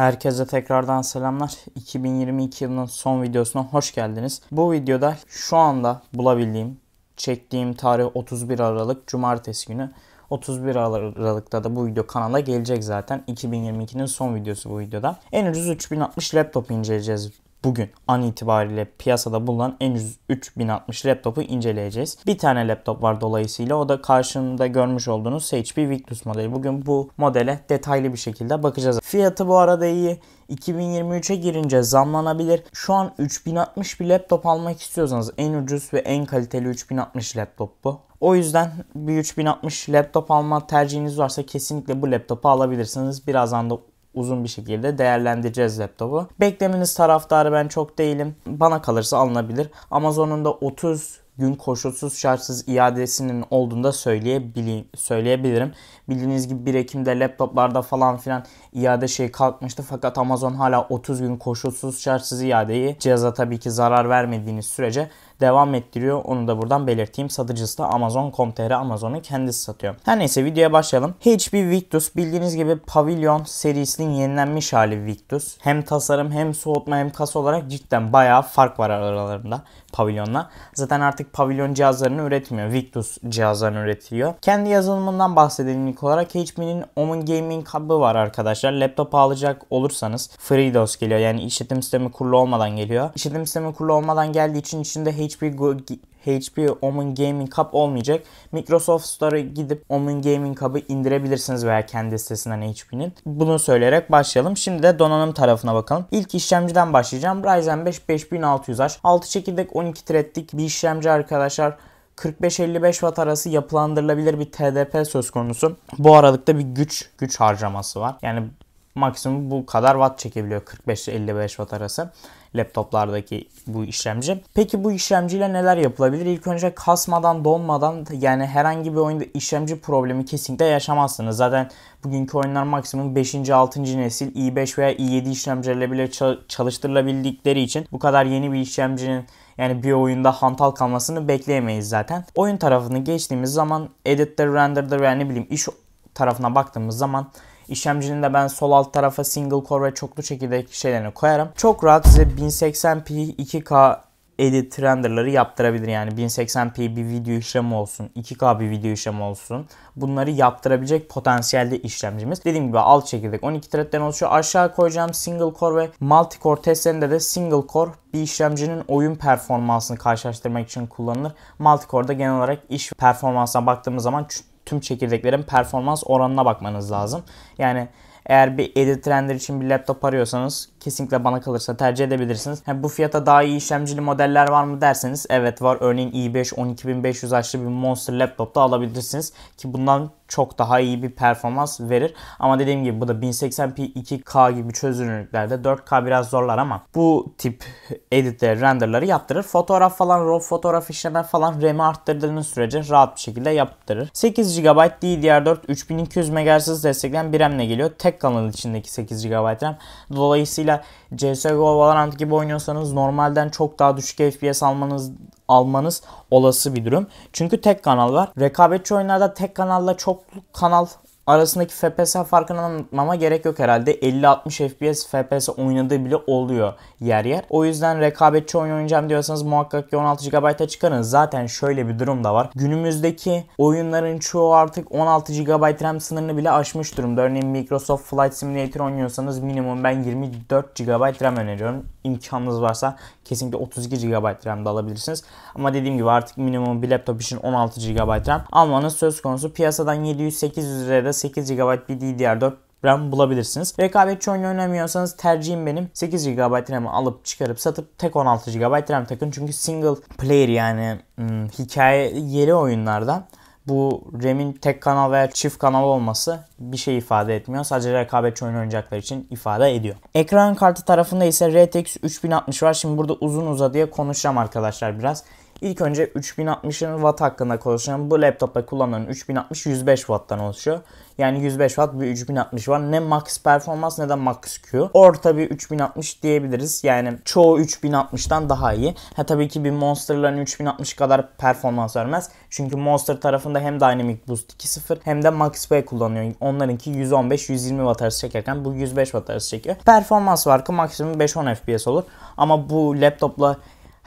Herkese tekrardan selamlar. 2022 yılının son videosuna hoş geldiniz. Bu videoda şu anda bulabildiğim, çektiğim tarih 31 Aralık Cumartesi günü. 31 Aralık'ta da bu video kanala gelecek zaten. 2022'nin son videosu bu videoda. En ucuz 3060 laptop inceleyeceğiz bugün an itibariyle piyasada bulunan en ucuz 3060 laptopu inceleyeceğiz. Bir tane laptop var dolayısıyla o da karşımda görmüş olduğunuz HP Victus modeli. Bugün bu modele detaylı bir şekilde bakacağız. Fiyatı bu arada iyi. 2023'e girince zamlanabilir. Şu an 3060 bir laptop almak istiyorsanız en ucuz ve en kaliteli 3060 laptop bu. O yüzden bir 3060 laptop alma tercihiniz varsa kesinlikle bu laptopu alabilirsiniz. Birazdan da uzun bir şekilde değerlendireceğiz laptopu. Beklemeniz taraftarı ben çok değilim. Bana kalırsa alınabilir. Amazon'un da 30 gün koşulsuz şartsız iadesinin olduğunu da söyleyebili söyleyebilirim. Bildiğiniz gibi 1 Ekim'de laptoplarda falan filan iade şey kalkmıştı fakat Amazon hala 30 gün koşulsuz şartsız iadeyi cihaza tabii ki zarar vermediğiniz sürece devam ettiriyor. Onu da buradan belirteyim. Satıcısı da Amazon.com.tr. Amazon'un kendisi satıyor. Her neyse videoya başlayalım. HP Victus bildiğiniz gibi Pavilion serisinin yenilenmiş hali Victus. Hem tasarım hem soğutma hem kas olarak cidden bayağı fark var aralarında pavilyonla. Zaten artık pavilyon cihazlarını üretmiyor. Victus cihazlarını üretiyor. Kendi yazılımından bahsedelim ilk olarak. HP'nin Omen Gaming Hub'ı var arkadaşlar. Laptop alacak olursanız FreeDOS geliyor. Yani işletim sistemi kurulu olmadan geliyor. İşletim sistemi kurulu olmadan geldiği için içinde HP HP, Go HP Omen Gaming Cup olmayacak. Microsoft Store'a gidip Omen Gaming Cup'ı indirebilirsiniz veya kendi sitesinden HP'nin. Bunu söyleyerek başlayalım. Şimdi de donanım tarafına bakalım. İlk işlemciden başlayacağım. Ryzen 5 5600H. 6 çekirdek 12 threadlik bir işlemci arkadaşlar. 45-55 watt arası yapılandırılabilir bir TDP söz konusu. Bu aralıkta bir güç güç harcaması var. Yani maksimum bu kadar watt çekebiliyor 45-55 watt arası laptoplardaki bu işlemci. Peki bu işlemciyle neler yapılabilir? İlk önce kasmadan, donmadan yani herhangi bir oyunda işlemci problemi kesinlikle yaşamazsınız. Zaten bugünkü oyunlar maksimum 5. 6. nesil i5 veya i7 işlemcilerle bile çalıştırılabildikleri için bu kadar yeni bir işlemcinin yani bir oyunda hantal kalmasını bekleyemeyiz zaten. Oyun tarafını geçtiğimiz zaman edit'tir, render'dır veya ne bileyim iş tarafına baktığımız zaman İşlemcinin de ben sol alt tarafa single core ve çoklu çekirdek şeylerini koyarım. Çok rahat size 1080p 2K edit renderları yaptırabilir. Yani 1080p bir video işlemi olsun, 2K bir video işlemi olsun. Bunları yaptırabilecek potansiyelde işlemcimiz. Dediğim gibi alt çekirdek 12 thread'den oluşuyor. Aşağı koyacağım single core ve multi core testlerinde de single core bir işlemcinin oyun performansını karşılaştırmak için kullanılır. Multi core'da genel olarak iş performansına baktığımız zaman tüm çekirdeklerin performans oranına bakmanız lazım. Yani eğer bir edit render için bir laptop arıyorsanız kesinlikle bana kalırsa tercih edebilirsiniz. Yani bu fiyata daha iyi işlemcili modeller var mı derseniz evet var. Örneğin i5 12500 açlı bir Monster laptop da alabilirsiniz ki bundan çok daha iyi bir performans verir. Ama dediğim gibi bu da 1080p 2K gibi çözünürlüklerde 4K biraz zorlar ama bu tip editleri, renderları yaptırır. Fotoğraf falan, RAW fotoğraf işleme falan RAM'i arttırdığınız sürece rahat bir şekilde yaptırır. 8 GB DDR4 3200 MHz destekleyen bir RAM geliyor. Tek kanal içindeki 8 GB RAM. Dolayısıyla Dolayısıyla CSGO, Valorant gibi oynuyorsanız normalden çok daha düşük FPS almanız almanız olası bir durum. Çünkü tek kanal var. Rekabetçi oyunlarda tek kanalla çok kanal arasındaki FPS farkını anlatmama gerek yok herhalde. 50-60 FPS FPS oynadığı bile oluyor yer yer. O yüzden rekabetçi oyun oynayacağım diyorsanız muhakkak ki 16 GB'a çıkarın. Zaten şöyle bir durum da var. Günümüzdeki oyunların çoğu artık 16 GB RAM sınırını bile aşmış durumda. Örneğin Microsoft Flight Simulator oynuyorsanız minimum ben 24 GB RAM öneriyorum imkanınız varsa kesinlikle 32 GB RAM da alabilirsiniz. Ama dediğim gibi artık minimum bir laptop için 16 GB RAM almanız söz konusu. Piyasadan 700-800 liraya da 8 GB bir DDR4 RAM bulabilirsiniz. Rekabetçi oyun oynamıyorsanız tercihim benim 8 GB ramı alıp çıkarıp satıp tek 16 GB RAM takın. Çünkü single player yani hmm, hikaye yeri oyunlarda bu remin tek kanal veya çift kanal olması bir şey ifade etmiyor. Sadece rekabetçi oyun oynayacaklar için ifade ediyor. Ekran kartı tarafında ise RTX 3060 var. Şimdi burada uzun uzadıya konuşacağım arkadaşlar biraz. İlk önce 3060'ın watt hakkında konuşalım. Bu laptopta kullanılan 3060 105 watt'tan oluşuyor. Yani 105 watt bir 3060 var. Ne max performans ne de max Q. Orta bir 3060 diyebiliriz. Yani çoğu 3060'tan daha iyi. Ha tabii ki bir Monster'ların 3060 kadar performans vermez. Çünkü Monster tarafında hem Dynamic Boost 2.0 hem de Max P kullanıyor. Onlarınki 115-120 watt arası çekerken bu 105 watt arası çekiyor. Performans farkı maksimum 5-10 FPS olur. Ama bu laptopla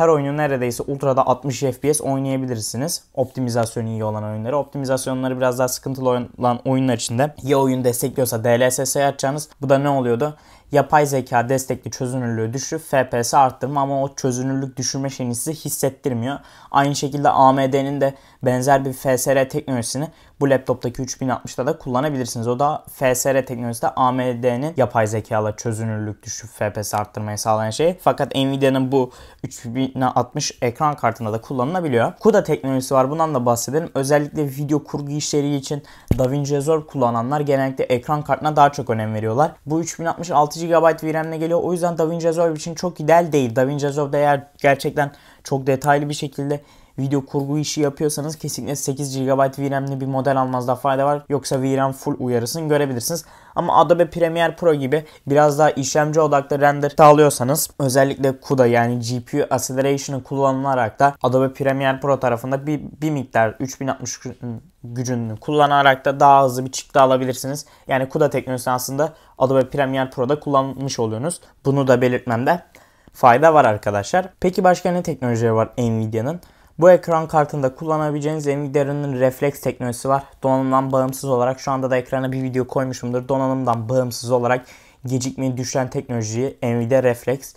her oyunu neredeyse Ultra'da 60 FPS oynayabilirsiniz. Optimizasyon iyi olan oyunları. Optimizasyonları biraz daha sıkıntılı olan oyunlar için de ya oyun destekliyorsa DLSS açacağınız. Bu da ne oluyordu? yapay zeka destekli çözünürlüğü düşürüp FPS arttırma ama o çözünürlük düşürme şeyini size hissettirmiyor. Aynı şekilde AMD'nin de benzer bir FSR teknolojisini bu laptoptaki 3060'da da kullanabilirsiniz. O da FSR teknolojisi de AMD'nin yapay zekalı çözünürlük düşük FPS arttırmayı sağlayan şey. Fakat Nvidia'nın bu 3060 ekran kartında da kullanılabiliyor. CUDA teknolojisi var. Bundan da bahsedelim. Özellikle video kurgu işleri için DaVinci Resolve kullananlar genellikle ekran kartına daha çok önem veriyorlar. Bu 3060 6 GB VRAM'le geliyor. O yüzden DaVinci Resolve için çok ideal değil. DaVinci Resolve'da eğer gerçekten çok detaylı bir şekilde video kurgu işi yapıyorsanız kesinlikle 8 GB VRAM'li bir model almanızda fayda var. Yoksa VRAM full uyarısını görebilirsiniz. Ama Adobe Premiere Pro gibi biraz daha işlemci odaklı render sağlıyorsanız özellikle CUDA yani GPU Acceleration'ı kullanılarak da Adobe Premiere Pro tarafında bir, bir miktar 3060 gücünü kullanarak da daha hızlı bir çıktı alabilirsiniz. Yani CUDA teknolojisi aslında Adobe Premiere Pro'da kullanmış oluyorsunuz. Bunu da belirtmemde fayda var arkadaşlar. Peki başka ne teknolojileri var Nvidia'nın? Bu ekran kartında kullanabileceğiniz Nvidia'nın Reflex teknolojisi var. Donanımdan bağımsız olarak şu anda da ekrana bir video koymuşumdur. Donanımdan bağımsız olarak gecikmeyi düşüren teknolojiyi Nvidia Reflex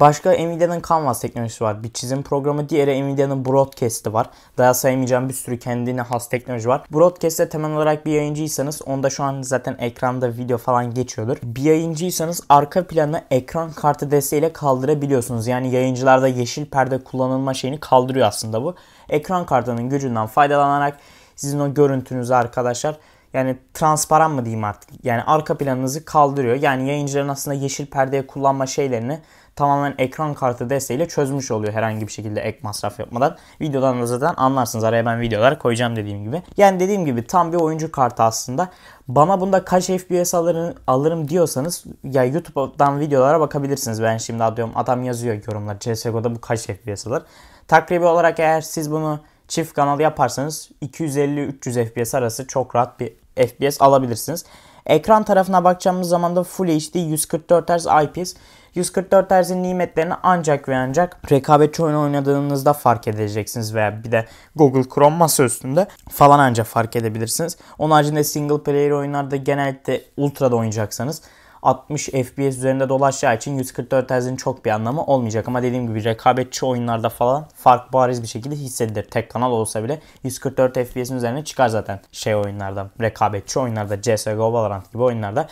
Başka Nvidia'nın Canvas teknolojisi var. Bir çizim programı. Diğeri Nvidia'nın Broadcast'i var. Daha sayamayacağım bir sürü kendine has teknoloji var. Broadcast'te temel olarak bir yayıncıysanız onda şu an zaten ekranda video falan geçiyordur. Bir yayıncıysanız arka planı ekran kartı desteğiyle kaldırabiliyorsunuz. Yani yayıncılarda yeşil perde kullanılma şeyini kaldırıyor aslında bu. Ekran kartının gücünden faydalanarak sizin o görüntünüzü arkadaşlar yani transparan mı diyeyim artık. Yani arka planınızı kaldırıyor. Yani yayıncıların aslında yeşil perdeye kullanma şeylerini tamamen ekran kartı desteğiyle çözmüş oluyor herhangi bir şekilde ek masraf yapmadan. Videodan da zaten anlarsınız. Araya ben videolar koyacağım dediğim gibi. Yani dediğim gibi tam bir oyuncu kartı aslında. Bana bunda kaç FPS alırım, alırım diyorsanız ya YouTube'dan videolara bakabilirsiniz. Ben şimdi adıyorum adam yazıyor yorumlar CSGO'da bu kaç FPS alır. Takribi olarak eğer siz bunu çift kanal yaparsanız 250-300 FPS arası çok rahat bir FPS alabilirsiniz. Ekran tarafına bakacağımız zaman da Full HD 144 Hz IPS 144 Hz'in nimetlerini ancak ve ancak rekabetçi oyun oynadığınızda fark edeceksiniz veya bir de Google Chrome masa üstünde falan ancak fark edebilirsiniz. Onun haricinde single player oyunlarda genellikle ultra'da oynayacaksanız 60 FPS üzerinde dolaşacağı için 144 Hz'in çok bir anlamı olmayacak. Ama dediğim gibi rekabetçi oyunlarda falan fark bariz bir şekilde hissedilir. Tek kanal olsa bile 144 FPS'in üzerine çıkar zaten şey oyunlarda. Rekabetçi oyunlarda, CSGO, Valorant gibi oyunlarda.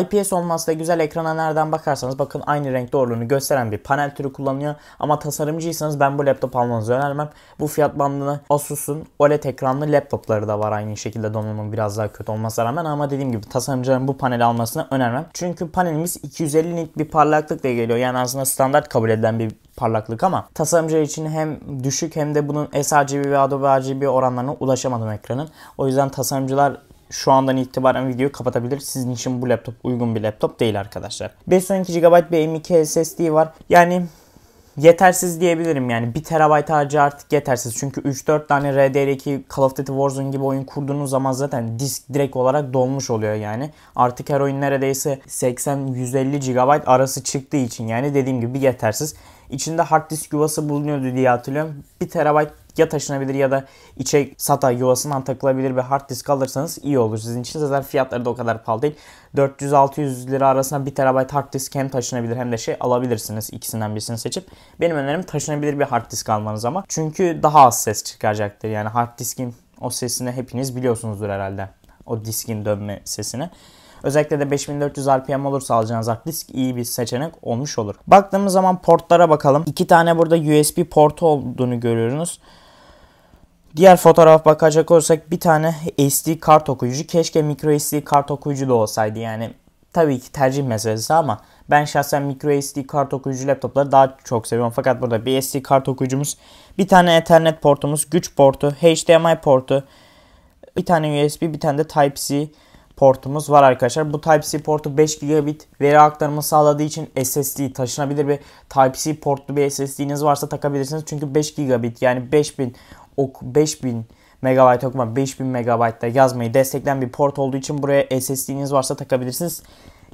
IPS olması da güzel ekrana nereden bakarsanız bakın aynı renk doğruluğunu gösteren bir panel türü kullanıyor. Ama tasarımcıysanız ben bu laptop almanızı önermem. Bu fiyat bandını Asus'un OLED ekranlı laptopları da var aynı şekilde donanımın biraz daha kötü olmasına rağmen ama dediğim gibi tasarımcıların bu paneli almasını önermem. Çünkü panelimiz 250 nit bir parlaklıkla geliyor. Yani aslında standart kabul edilen bir parlaklık ama tasarımcı için hem düşük hem de bunun sRGB ve Adobe RGB oranlarına ulaşamadım ekranın. O yüzden tasarımcılar şu andan itibaren videoyu kapatabilir. Sizin için bu laptop uygun bir laptop değil arkadaşlar. 512 GB bir M.2 SSD var. Yani yetersiz diyebilirim yani 1 TB harcı artık yetersiz. Çünkü 3-4 tane RDR2 Call of Duty Warzone gibi oyun kurduğunuz zaman zaten disk direkt olarak dolmuş oluyor yani. Artık her oyun neredeyse 80-150 GB arası çıktığı için yani dediğim gibi yetersiz. İçinde hard disk yuvası bulunuyordu diye hatırlıyorum. 1 TB ya taşınabilir ya da içe SATA yuvasından takılabilir bir hard disk alırsanız iyi olur sizin için. Zaten fiyatları da o kadar pahalı değil. 400-600 lira arasında 1 TB hard disk hem taşınabilir hem de şey alabilirsiniz ikisinden birisini seçip. Benim önerim taşınabilir bir hard disk almanız ama. Çünkü daha az ses çıkacaktır. Yani hard diskin o sesini hepiniz biliyorsunuzdur herhalde. O diskin dönme sesini. Özellikle de 5400 RPM olursa alacağınız hard disk iyi bir seçenek olmuş olur. Baktığımız zaman portlara bakalım. İki tane burada USB portu olduğunu görüyorsunuz. Diğer fotoğraf bakacak olursak bir tane SD kart okuyucu. Keşke micro SD kart okuyucu da olsaydı yani. Tabii ki tercih meselesi ama ben şahsen micro SD kart okuyucu laptopları daha çok seviyorum. Fakat burada bir SD kart okuyucumuz, bir tane ethernet portumuz, güç portu, HDMI portu, bir tane USB, bir tane de Type-C portumuz var arkadaşlar. Bu Type-C portu 5 gigabit veri aktarımı sağladığı için SSD taşınabilir bir Type-C portlu bir SSD'niz varsa takabilirsiniz. Çünkü 5 gigabit yani 5000 ok 5000 MB okuma 5000 MB'da yazmayı destekleyen bir port olduğu için buraya SSD'niz varsa takabilirsiniz.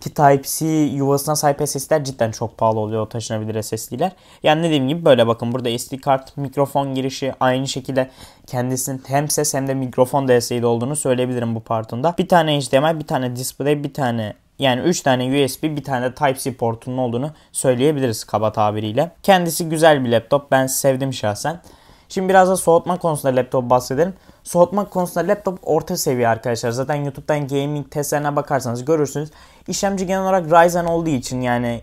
Ki Type-C yuvasına sahip SSD'ler cidden çok pahalı oluyor taşınabilir SSD'ler. Yani dediğim gibi böyle bakın burada SD kart, mikrofon girişi aynı şekilde kendisinin hem ses hem de mikrofon desteği olduğunu söyleyebilirim bu partında. Bir tane HDMI, bir tane display, bir tane yani 3 tane USB bir tane Type-C portunun olduğunu söyleyebiliriz kaba tabiriyle. Kendisi güzel bir laptop ben sevdim şahsen. Şimdi biraz da soğutma konusunda laptop bahsedelim. Soğutma konusunda laptop orta seviye arkadaşlar. Zaten YouTube'dan gaming testlerine bakarsanız görürsünüz. İşlemci genel olarak Ryzen olduğu için yani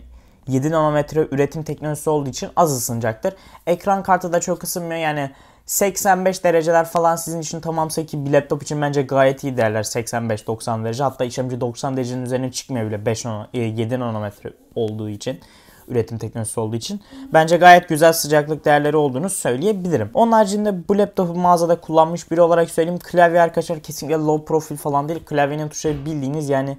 7 nanometre üretim teknolojisi olduğu için az ısınacaktır. Ekran kartı da çok ısınmıyor yani 85 dereceler falan sizin için tamamsa ki bir laptop için bence gayet iyi derler 85-90 derece. Hatta işlemci 90 derecenin üzerine çıkmıyor bile 5 7 e, nanometre olduğu için üretim teknolojisi olduğu için. Bence gayet güzel sıcaklık değerleri olduğunu söyleyebilirim. Onun haricinde bu laptopu mağazada kullanmış biri olarak söyleyeyim. Klavye arkadaşlar kesinlikle low profil falan değil. Klavyenin tuşları bildiğiniz yani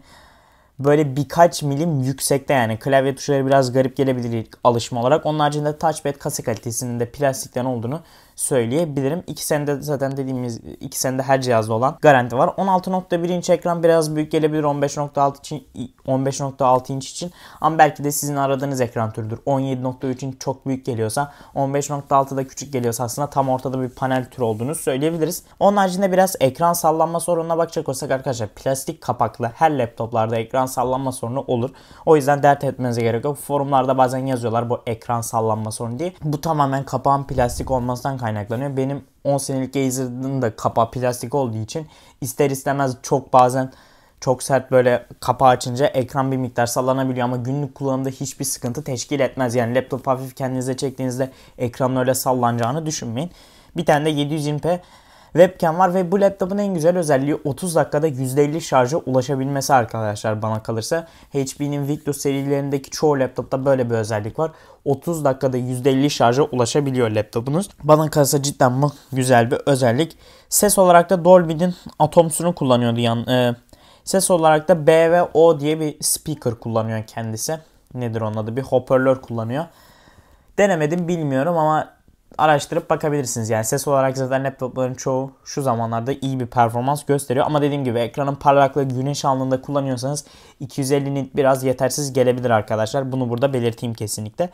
böyle birkaç milim yüksekte yani klavye tuşları biraz garip gelebilir alışma olarak. Onun haricinde touchpad kasa kalitesinin de plastikten olduğunu söyleyebilirim. 2 senede zaten dediğimiz 2 senede her cihazda olan garanti var. 16.1 inç ekran biraz büyük gelebilir 15.6 için 15.6 inç için ama belki de sizin aradığınız ekran türüdür. 17.3 inç çok büyük geliyorsa 15.6 da küçük geliyorsa aslında tam ortada bir panel türü olduğunu söyleyebiliriz. Onun haricinde biraz ekran sallanma sorununa bakacak olsak arkadaşlar plastik kapaklı her laptoplarda ekran sallanma sorunu olur. O yüzden dert etmenize gerek yok. Forumlarda bazen yazıyorlar bu ekran sallanma sorunu diye. Bu tamamen kapağın plastik olmasından kaynaklanıyor. Benim 10 senelik Gazer'ın da kapağı plastik olduğu için ister istemez çok bazen çok sert böyle kapağı açınca ekran bir miktar sallanabiliyor ama günlük kullanımda hiçbir sıkıntı teşkil etmez. Yani laptop hafif kendinize çektiğinizde ekranın öyle sallanacağını düşünmeyin. Bir tane de 720p webcam var ve bu laptopun en güzel özelliği 30 dakikada %50 şarja ulaşabilmesi arkadaşlar bana kalırsa. HP'nin Victus serilerindeki çoğu laptopta böyle bir özellik var. 30 dakikada %50 şarja ulaşabiliyor laptopunuz. Bana kalırsa cidden bu güzel bir özellik. Ses olarak da Dolby'nin Atoms'unu kullanıyordu yani. e, Ses olarak da BVO diye bir speaker kullanıyor kendisi. Nedir onun adı? Bir hoparlör kullanıyor. Denemedim bilmiyorum ama araştırıp bakabilirsiniz. Yani ses olarak zaten laptopların çoğu şu zamanlarda iyi bir performans gösteriyor. Ama dediğim gibi ekranın parlaklığı güneş alnında kullanıyorsanız 250 nit biraz yetersiz gelebilir arkadaşlar. Bunu burada belirteyim kesinlikle.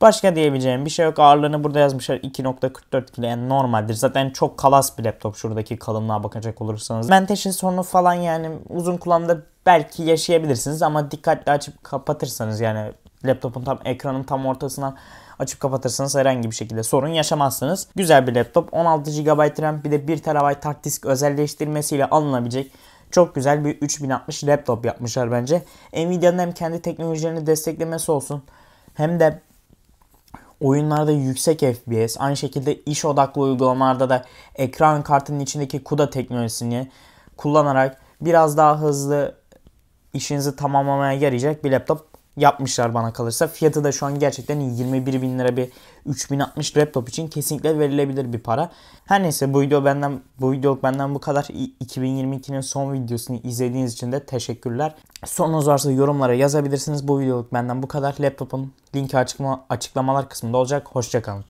Başka diyebileceğim bir şey yok. Ağırlığını burada yazmışlar 2.44 kilo yani normaldir. Zaten çok kalas bir laptop şuradaki kalınlığa bakacak olursanız. Menteşin sorunu falan yani uzun kullanımda belki yaşayabilirsiniz ama dikkatli açıp kapatırsanız yani Laptopun tam ekranın tam ortasına açıp kapatırsanız herhangi bir şekilde sorun yaşamazsınız. Güzel bir laptop. 16 GB RAM bir de 1 TB tak disk özelleştirmesiyle alınabilecek çok güzel bir 3060 laptop yapmışlar bence. Nvidia'nın hem kendi teknolojilerini desteklemesi olsun hem de oyunlarda yüksek FPS, aynı şekilde iş odaklı uygulamalarda da ekran kartının içindeki CUDA teknolojisini kullanarak biraz daha hızlı işinizi tamamlamaya yarayacak bir laptop yapmışlar bana kalırsa. Fiyatı da şu an gerçekten 21 bin lira bir 3060 laptop için kesinlikle verilebilir bir para. Her neyse bu video benden bu video benden bu kadar. 2022'nin son videosunu izlediğiniz için de teşekkürler. Sorunuz varsa yorumlara yazabilirsiniz. Bu videoluk benden bu kadar. Laptopun linki açıklama, açıklamalar kısmında olacak. Hoşçakalın.